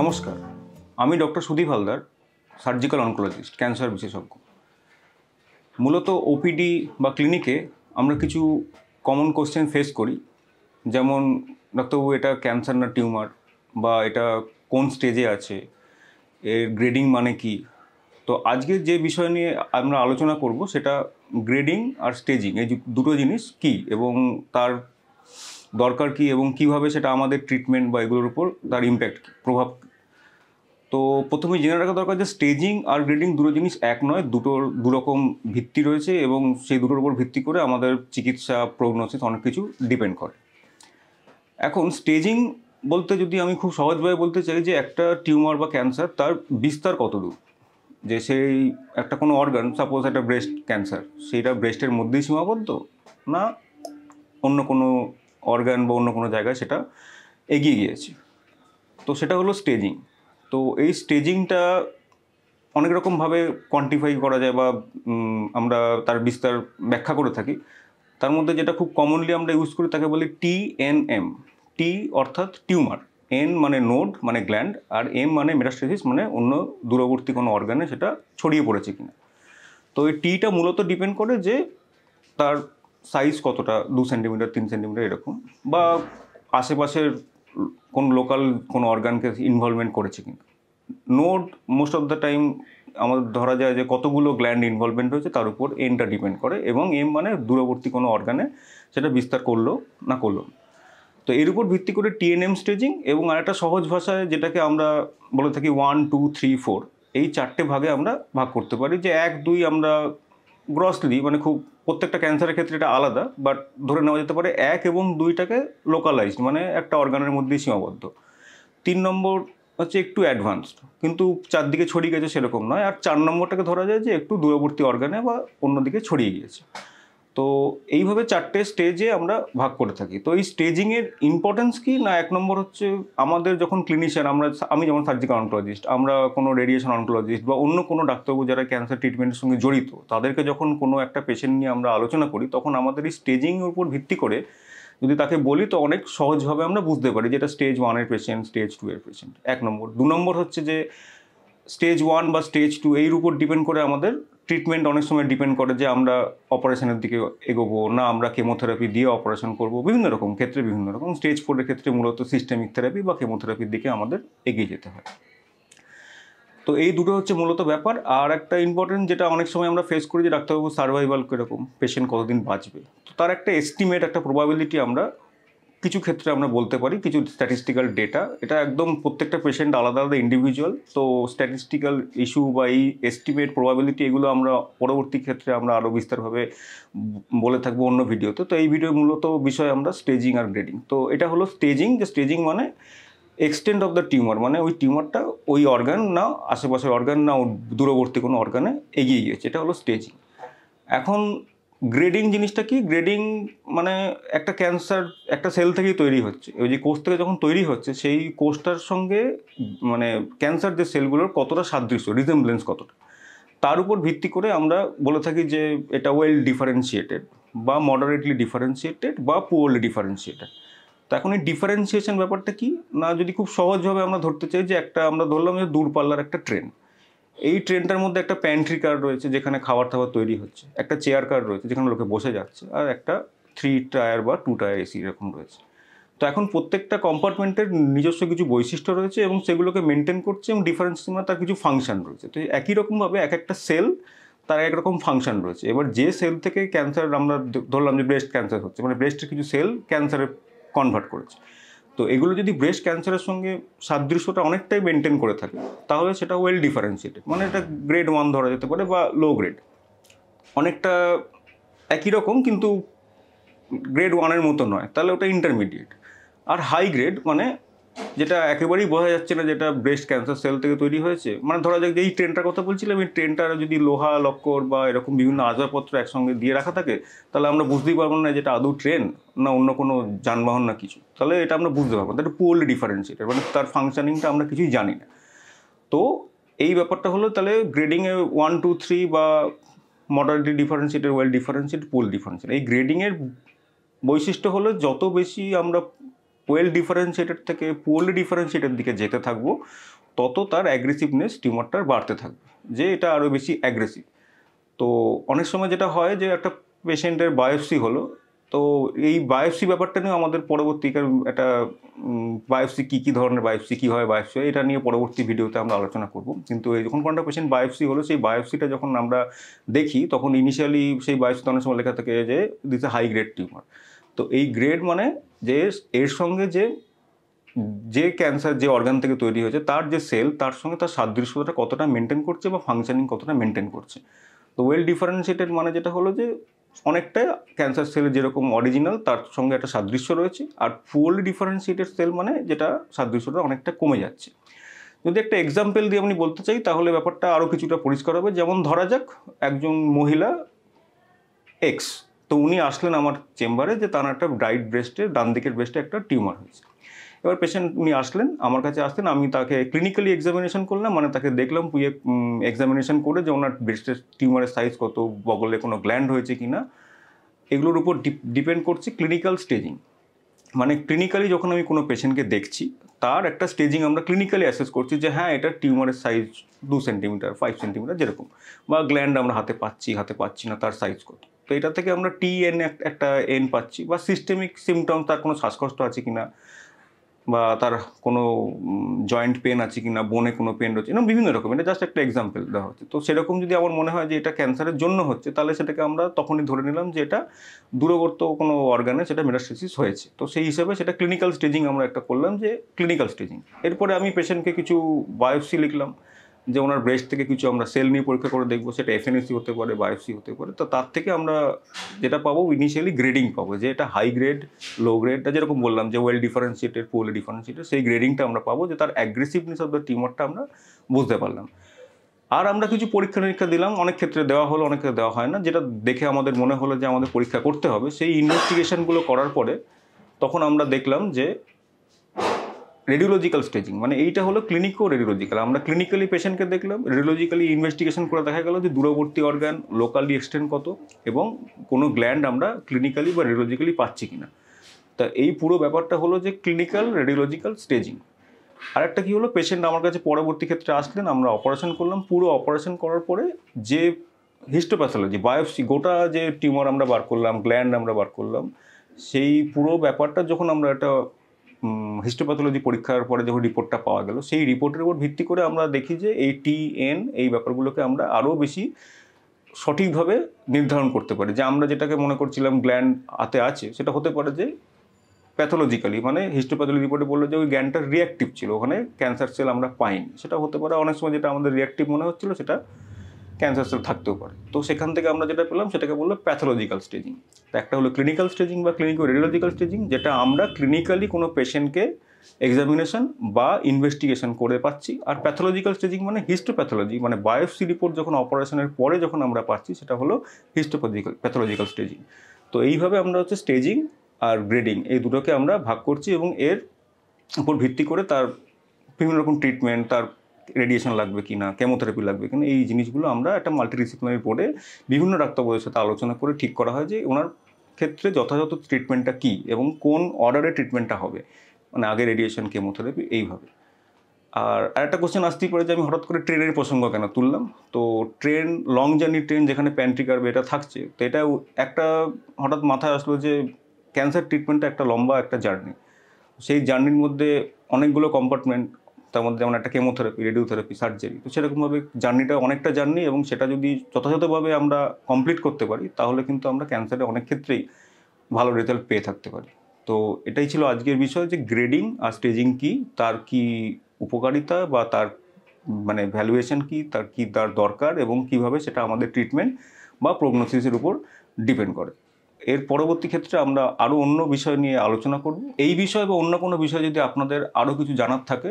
নমস্কার আমি doctor Sudip Haldar surgical oncologist cancer বিশেষজ্ঞ মূলত ওপিডি বা ক্লিনিকে আমরা কিছু কমন কোশ্চেন ফেস করি যেমন ডাক্তারবাবু এটা ক্যান্সার না টিউমার বা এটা কোন স্টেজে আছে এর গ্রেডিং মানে কি তো আজকে যে বিষয় নিয়ে আমরা আলোচনা করব সেটা গ্রেডিং আর স্টেজিং এই দুটো জিনিস কি এবং তার দরকার কি এবং কিভাবে সেটা আমাদের ট্রিটমেন্ট বা এগুলোর উপর তার ইম্প্যাক্ট প্রভাব তো প্রথমে জেনে রাখা দরকার যে স্টেজিং আর গ্রেডিং দুটো জিনিস এক নয় দুটোর দুরকম ভিত্তি রয়েছে এবং সেই দুটোর উপর ভিত্তি করে আমাদের চিকিৎসা প্রগনোসিস অনেক কিছু ডিপেন্ড করে এখন স্টেজিং বলতে যদি আমি খুব সহজভাবে বলতে চাই যে একটা টিউমার বা ক্যান্সার তার বিস্তার কত দূর যে সেই একটা কোনো অর্গান সাপোজ একটা ব্রেস্ট ক্যান্সার সেটা ব্রেস্টের মধ্যেই সীমাবদ্ধ না অন্য কোনো অর্গান বা অন্য কোনো জায়গায় সেটা এগিয়ে গিয়েছে তো সেটা হলো স্টেজিং তো এই স্টেজিংটা অনেক রকমভাবে কোয়ান্টিফাই করা যায় বা আমরা তার বিস্তার ব্যাখ্যা করে থাকি তার মধ্যে যেটা খুব কমনলি আমরা ইউজ করি তাকে বলি টি এন এম টি অর্থাৎ টিউমার এন মানে নোড মানে গ্ল্যান্ড আর এম মানে মেটাস্টেসিস মানে অন্য দূরবর্তী কোনো অর্গানে সেটা ছড়িয়ে পড়েছে কিনা তো এই টিটা মূলত ডিপেন্ড করে যে তার সাইজ কতটা দু সেন্টিমিটার তিন সেন্টিমিটার এরকম বা আশেপাশের কোন লোকাল কোনো অর্গানকে ইনভলভমেন্ট করেছে কিনা note most of the time আমাদের ধরা যায় যে কতগুলো গ্ল্যান্ড ইনভলভমেন্ট হয়েছে তার উপর এমটা ডিপেন্ড করে এবং এম মানে দূরবর্তী কোনো অর্গানে সেটা বিস্তার করলো না করলো তো এর উপর ভিত্তি করে টিএনএম স্টেজিং এবং আরেকটা সহজ ভাষায় যেটাকে আমরা বলে থাকি ওয়ান টু থ্রি ফোর এই চারটে ভাগে আমরা ভাগ করতে পারি যে এক দুই আমরা গ্রসলি মানে খুব প্রত্যেকটা ক্যান্সারের ক্ষেত্রে এটা আলাদা বাট ধরে নেওয়া যেতে পারে এক এবং দুইটাকে লোকালাইজড মানে একটা অর্গানের মধ্যেই সীমাবদ্ধ তিন নম্বর হচ্ছে একটু অ্যাডভান্সড কিন্তু চারদিকে ছড়িয়ে গেছে সেরকম নয় আর চার নম্বরটাকে ধরা যায় যে একটু দূরবর্তী অর্গানে বা অন্যদিকে ছড়িয়ে গিয়েছে তো এইভাবে চারটে স্টেজে আমরা ভাগ করে থাকি তো এই স্টেজিংয়ের ইম্পর্টেন্স কি না এক নম্বর হচ্ছে আমাদের যখন ক্লিনিশিয়ান আমরা আমি যেমন সার্জিক্যাল অনকোলজিস্ট আমরা কোনো রেডিয়েশন অনকোলজিস্ট বা অন্য কোনো ডাক্তারবাবু যারা ক্যান্সার ট্রিটমেন্টের সঙ্গে জড়িত তাদেরকে যখন কোনো একটা পেশেন্ট নিয়ে আমরা আলোচনা করি তখন আমাদের এই স্টেজিংয়ের উপর ভিত্তি করে যদি তাকে বলি তো অনেক সহজভাবে আমরা বুঝতে পারি যেটা স্টেজ ওয়ানের পেশেন্ট স্টেজ টু এর পেশেন্ট এক নম্বর দু নম্বর হচ্ছে যে স্টেজ ওয়ান বা স্টেজ টু এর উপর ডিপেন্ড করে আমাদের ট্রিটমেন্ট অনেক সময় ডিপেন্ড করে যে আমরা অপারেশনের দিকে এগোবো না আমরা কেমোথেরাপি দিয়ে অপারেশন করব বিভিন্ন রকম ক্ষেত্রে বিভিন্ন রকম স্টেজ ফোরের ক্ষেত্রে মূলত সিস্টেমিক থেরাপি বা কেমোথেরাপির দিকে আমাদের এগিয়ে যেতে হয় তো এই দুটো হচ্ছে মূলত ব্যাপার আর একটা ইম্পর্টেন্ট যেটা অনেক সময় আমরা ফেস করি যে ডাক্তারবাবু সার্ভাইভাল কীরকম পেশেন্ট কতদিন বাঁচবে তো তার একটা এস্টিমেট একটা প্রবাবিলিটি আমরা কিছু ক্ষেত্রে আমরা বলতে পারি কিছু স্ট্যাটিস্টিক্যাল ডেটা এটা একদম প্রত্যেকটা পেশেন্ট আলাদা আলাদা ইন্ডিভিজুয়াল তো স্ট্যাটিস্টিক্যাল ইস্যু বা এই এস্টিমেট প্রবাবিলিটি এগুলো আমরা পরবর্তী ক্ষেত্রে আমরা আরও বিস্তারভাবে বলে থাকবো অন্য ভিডিওতে তো এই ভিডিও মূলত বিষয় আমরা স্টেজিং আর গ্রেডিং তো এটা হলো স্টেজিং যে স্টেজিং মানে এক্সটেন্ড অফ দ্য টিউমার মানে ওই টিউমারটা ওই অর্গান না আশেপাশের অর্গান না দূরবর্তী কোনো অর্গানে এগিয়ে গিয়েছে এটা হলো স্টেজিং এখন গ্রেডিং জিনিসটা কি গ্রেডিং মানে একটা ক্যান্সার একটা সেল থেকেই তৈরি হচ্ছে ওই যে কোষ থেকে যখন তৈরি হচ্ছে সেই কোষটার সঙ্গে মানে ক্যান্সার যে সেলগুলোর কতটা সাদৃশ্য রিজেম্বলেন্স কতটা তার উপর ভিত্তি করে আমরা বলে থাকি যে এটা ওয়েল ডিফারেন্সিয়েটেড বা মডারেটলি ডিফারেন্সিয়েটেড বা পুয়ারলি ডিফারেন্সিয়েটেড তো এখন এই ডিফারেন্সিয়েশন ব্যাপারটা কি না যদি খুব সহজভাবে আমরা ধরতে চাই যে একটা আমরা ধরলাম যে দূরপাল্লার একটা ট্রেন এই ট্রেনটার মধ্যে একটা প্যান্ট্রি কার রয়েছে যেখানে খাবার দাবার তৈরি হচ্ছে একটা চেয়ার কার রয়েছে যেখানে লোকে বসে যাচ্ছে আর একটা থ্রি টায়ার বা টু টায়ার এসি এরকম রয়েছে তো এখন প্রত্যেকটা কম্পার্টমেন্টের নিজস্ব কিছু বৈশিষ্ট্য রয়েছে এবং সেগুলোকে মেনটেন করছে এবং ডিফারেন্স তার কিছু ফাংশন রয়েছে তো একই রকমভাবে এক একটা সেল তার একরকম ফাংশন রয়েছে এবার যে সেল থেকে ক্যান্সার আমরা ধরলাম যে ব্রেস্ট ক্যান্সার হচ্ছে মানে ব্রেস্টের কিছু সেল ক্যান্সারে কনভার্ট করেছে তো এগুলো যদি ব্রেস্ট ক্যান্সারের সঙ্গে সাদৃশ্যটা অনেকটাই মেনটেন করে থাকে তাহলে সেটা ওয়েল ডিফারেন্সিয়েটেড মানে এটা গ্রেড ওয়ান ধরা যেতে পারে বা লো গ্রেড অনেকটা একই রকম কিন্তু গ্রেড ওয়ানের মতো নয় তাহলে ওটা ইন্টারমিডিয়েট আর হাই গ্রেড মানে যেটা একেবারেই বোঝা যাচ্ছে না যেটা ব্রেস্ট ক্যান্সার সেল থেকে তৈরি হয়েছে মানে ধরা যাক যে এই ট্রেনটার কথা বলছিলাম এই ট্রেনটার যদি লোহা লক্কর বা এরকম বিভিন্ন আসবাবপত্র একসঙ্গে দিয়ে রাখা থাকে তাহলে আমরা বুঝতেই পারবো না যেটা আদৌ ট্রেন না অন্য কোনো যানবাহন না কিছু তাহলে এটা আমরা বুঝতে পারবো এটা পোললি ডিফারেন্স এটা মানে তার ফাংশনিংটা আমরা কিছুই জানি না তো এই ব্যাপারটা হলো তাহলে গ্রেডিংয়ে ওয়ান টু থ্রি বা moderately differentiated well differentiate poorly differentiate এই গ্রেডিংয়ের বৈশিষ্ট্য হলো যত বেশি আমরা ওয়েল ডিফারেন্সিয়েটেড থেকে পোল ডিফারেন্সিয়েটেড দিকে যেতে থাকবো তত তার অ্যাগ্রেসিভনেস টিউমারটার বাড়তে থাকবে যে এটা আরও বেশি অ্যাগ্রেসিভ তো অনেক সময় যেটা হয় যে একটা পেশেন্টের বায়োপসি হলো তো এই বায়োপসি ব্যাপারটা নিয়ে আমাদের পরবর্তীকার একটা বায়োপসি কী কী ধরনের বায়োপসি হয় বায়োপসি হয় এটা নিয়ে পরবর্তী ভিডিওতে আমরা আলোচনা করব কিন্তু এই যখন কোনটা পেশেন্ট বায়োপসি হলো সেই বায়োপসিটা যখন আমরা দেখি তখন ইনিশিয়ালি সেই বায়োপসিতে অনেক সময় লেখা থাকে যে this a high grade tumour তো এই গ্রেড মানে যে এর সঙ্গে যে যে ক্যান্সার যে অর্গান থেকে তৈরি হয়েছে তার যে সেল তার সঙ্গে তার সাদৃশ্যতা কতটা মেনটেন করছে বা ফাংশনিং কতটা মেনটেন করছে তো ওয়েল ডিফারেন্সিয়েটেড মানে যেটা হলো যে অনেকটা ক্যান্সার সেল যেরকম অরিজিনাল তার সঙ্গে একটা সাদৃশ্য রয়েছে আর ফুল ডিফারেন্সিয়েটেড সেল মানে যেটা সাদৃশ্যটা অনেকটা কমে যাচ্ছে যদি একটা এক্সাম্পল দিয়ে আমি বলতে চাই তাহলে ব্যাপারটা আরও কিছুটা পরিষ্কার হবে যেমন ধরা যাক একজন মহিলা এক্স তো উনি আসলেন আমার চেম্বারে যে তার একটা ব্রাইট ব্রেস্টে ডান দিকের ব্রেস্টে একটা টিউমার হয়েছে এবার পেশেন্ট উনি আসলেন আমার কাছে আসলেন আমি তাকে ক্লিনিক্যালি এক্সামিনেশন করলাম মানে তাকে দেখলাম পুয়ে এক্সামিনেশন করে যে ওনার ব্রেস্টের টিউমারের সাইজ কত বগলে কোনো গ্ল্যান্ড হয়েছে কি না এগুলোর উপর ডিপেন্ড করছে ক্লিনিক্যাল স্টেজিং মানে ক্লিনিক্যালি যখন আমি কোনো পেশেন্টকে দেখছি তার একটা স্টেজিং আমরা ক্লিনিক্যালি অ্যাসেস করছি যে হ্যাঁ এটা টিউমারের সাইজ দু সেন্টিমিটার ফাইভ সেন্টিমিটার যেরকম বা গ্ল্যান্ড আমরা হাতে পাচ্ছি হাতে পাচ্ছি না তার সাইজ কত তো এটা থেকে আমরা টি এন একটা এন পাচ্ছি বা সিস্টেমিক সিমটম তার কোনো শ্বাসকষ্ট আছে কি না বা তার কোনো জয়েন্ট পেন আছে কি না বনে কোনো পেন রয়েছে এরকম বিভিন্ন রকম এটা জাস্ট একটা এক্সাম্পল দেওয়া হচ্ছে তো সেরকম যদি আমার মনে হয় যে এটা ক্যান্সারের জন্য হচ্ছে তাহলে সেটাকে আমরা তখনই ধরে নিলাম যে এটা দূরবর্ত কোনো অর্গানে সেটা মেটাস্টেসিস হয়েছে তো সেই হিসাবে সেটা ক্লিনিক্যাল স্টেজিং আমরা একটা করলাম যে ক্লিনিক্যাল স্টেজিং এরপরে আমি পেশেন্টকে কিছু বায়োপসি লিখলাম যে ওনার ব্রেস্ট থেকে কিছু আমরা সেল নিয়ে পরীক্ষা করে দেখবো সেটা এফএনএসি হতে পারে বায়োসি হতে পারে তো তার থেকে আমরা যেটা পাবো ইনিশিয়ালি গ্রেডিং পাবো যে এটা হাই গ্রেড লো গ্রেডটা যেরকম বললাম যে ওয়েল ডিফারেন্সিয়েটেড পোল ডিফারেন্সিয়েটেড সেই গ্রেডিংটা আমরা পাবো যে তার অ্যাগ্রেসিভনেস অফ দ্য টিমারটা আমরা বুঝতে পারলাম আর আমরা কিছু পরীক্ষা নিরীক্ষা দিলাম অনেক ক্ষেত্রে দেওয়া হলো অনেক ক্ষেত্রে দেওয়া হয় না যেটা দেখে আমাদের মনে হলো যে আমাদের পরীক্ষা করতে হবে সেই ইনভেস্টিগেশনগুলো করার পরে তখন আমরা দেখলাম যে রেডিওলজিক্যাল স্টেজিং মানে এইটা হলো ক্লিনিকও রেডিওলজিক্যাল আমরা ক্লিনিক্যালি পেশেন্টকে দেখলাম রেডিওলজিক্যালি ইনভেস্টিগেশন করে দেখা গেল যে দূরবর্তী অর্গান লোকালি এক্সটেন্ড কত এবং কোনো গ্ল্যান্ড আমরা ক্লিনিক্যালি বা রেডিওলজিক্যালি পাচ্ছি কিনা তা এই পুরো ব্যাপারটা হলো যে ক্লিনিক্যাল রেডিওলজিক্যাল স্টেজিং আরেকটা কী হলো পেশেন্ট আমার কাছে পরবর্তী ক্ষেত্রে আসলেন আমরা অপারেশন করলাম পুরো অপারেশন করার পরে যে হিস্টোপ্যাথোলজি বায়োপসি গোটা যে টিউমার আমরা বার করলাম গ্ল্যান্ড আমরা বার করলাম সেই পুরো ব্যাপারটা যখন আমরা একটা হিস্টোপ্যাথোলজি পরীক্ষার পরে যখন রিপোর্টটা পাওয়া গেল সেই রিপোর্টের উপর ভিত্তি করে আমরা দেখি যে এই টি এন এই ব্যাপারগুলোকে আমরা আরও বেশি সঠিকভাবে নির্ধারণ করতে পারি যে আমরা যেটাকে মনে করছিলাম গ্ল্যান্ড হাতে আছে সেটা হতে পারে যে প্যাথোলজিক্যালি মানে হিস্টোপ্যাথোলজি রিপোর্টে বললো যে ওই গ্ল্যান্ডটা রিয়াক্টিভ ছিল ওখানে ক্যান্সার সেল আমরা পাইনি সেটা হতে পারে অনেক সময় যেটা আমাদের রিয়াক্টিভ মনে হচ্ছিল সেটা ক্যান্সার সেল থাকতেও পারে তো সেখান থেকে আমরা যেটা পেলাম সেটাকে বললো প্যাথোলজিক্যাল স্টেজিং তো একটা হলো ক্লিনিক্যাল স্টেজিং বা ক্লিনিক্যাল রেডিওলজিক্যাল স্টেজিং যেটা আমরা ক্লিনিক্যালি কোনো পেশেন্টকে এক্সামিনেশন বা ইনভেস্টিগেশন করে পাচ্ছি আর প্যাথোলজিক্যাল স্টেজিং মানে হিস্টোপ্যাথোলজি মানে বায়োপসি রিপোর্ট যখন অপারেশনের পরে যখন আমরা পাচ্ছি সেটা হলো হিস্টোপ্যাথিক্যাল প্যাথোলজিক্যাল স্টেজিং তো এইভাবে আমরা হচ্ছে স্টেজিং আর গ্রেডিং এই দুটোকে আমরা ভাগ করছি এবং এর উপর ভিত্তি করে তার বিভিন্ন রকম ট্রিটমেন্ট তার রেডিয়েশন লাগবে কি না কেমোথেরাপি লাগবে কিনা এই জিনিসগুলো আমরা একটা মাল্টিডিসিপ্লিনারি বোর্ডে বিভিন্ন ডাক্তারবাবুদের সাথে আলোচনা করে ঠিক করা হয় যে ওনার ক্ষেত্রে যথাযথ ট্রিটমেন্টটা কী এবং কোন অর্ডারে ট্রিটমেন্টটা হবে মানে আগে রেডিয়েশন কেমোথেরাপি এইভাবে আর আরেকটা কোশ্চেন আসতেই পারে যে আমি হঠাৎ করে ট্রেনের প্রসঙ্গ কেন তুললাম তো ট্রেন লং জার্নি ট্রেন যেখানে প্যান্ট্রি কার্বে এটা থাকছে তো এটা একটা হঠাৎ মাথায় আসলো যে ক্যান্সার ট্রিটমেন্টটা একটা লম্বা একটা জার্নি সেই জার্নির মধ্যে অনেকগুলো কম্পার্টমেন্ট তার মধ্যে যেমন একটা কেমোথেরাপি রেডিওথেরাপি সার্জারি তো সেরকমভাবে জার্নিটা অনেকটা জার্নি এবং সেটা যদি যথাযথভাবে আমরা কমপ্লিট করতে পারি তাহলে কিন্তু আমরা ক্যান্সারে অনেক ক্ষেত্রেই ভালো রেজাল্ট পেয়ে থাকতে পারি তো এটাই ছিল আজকের বিষয় যে গ্রেডিং আর স্টেজিং কি তার কি উপকারিতা বা তার মানে ভ্যালুয়েশন কি তার কি তার দরকার এবং কিভাবে সেটা আমাদের ট্রিটমেন্ট বা প্রগনোসিসের উপর ডিপেন্ড করে এর পরবর্তী ক্ষেত্রে আমরা আরও অন্য বিষয় নিয়ে আলোচনা করব এই বিষয় বা অন্য কোনো বিষয় যদি আপনাদের আরও কিছু জানার থাকে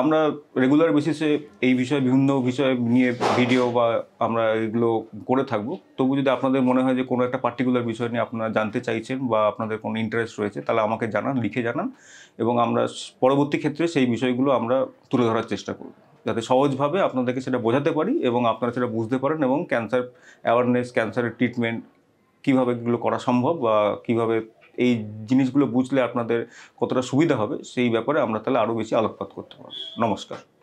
আমরা রেগুলার বেসিসে এই বিষয়ে বিভিন্ন বিষয়ে নিয়ে ভিডিও বা আমরা এগুলো করে থাকবো তবু যদি আপনাদের মনে হয় যে কোনো একটা পার্টিকুলার বিষয় নিয়ে আপনারা জানতে চাইছেন বা আপনাদের কোনো ইন্টারেস্ট রয়েছে তাহলে আমাকে জানান লিখে জানান এবং আমরা পরবর্তী ক্ষেত্রে সেই বিষয়গুলো আমরা তুলে ধরার চেষ্টা করব যাতে সহজভাবে আপনাদেরকে সেটা বোঝাতে পারি এবং আপনারা সেটা বুঝতে পারেন এবং ক্যান্সার অ্যাওয়ারনেস ক্যান্সারের ট্রিটমেন্ট কীভাবে এগুলো করা সম্ভব বা কীভাবে এই জিনিসগুলো বুঝলে আপনাদের কতটা সুবিধা হবে সেই ব্যাপারে আমরা তাহলে আরও বেশি আলোকপাত করতে পারব নমস্কার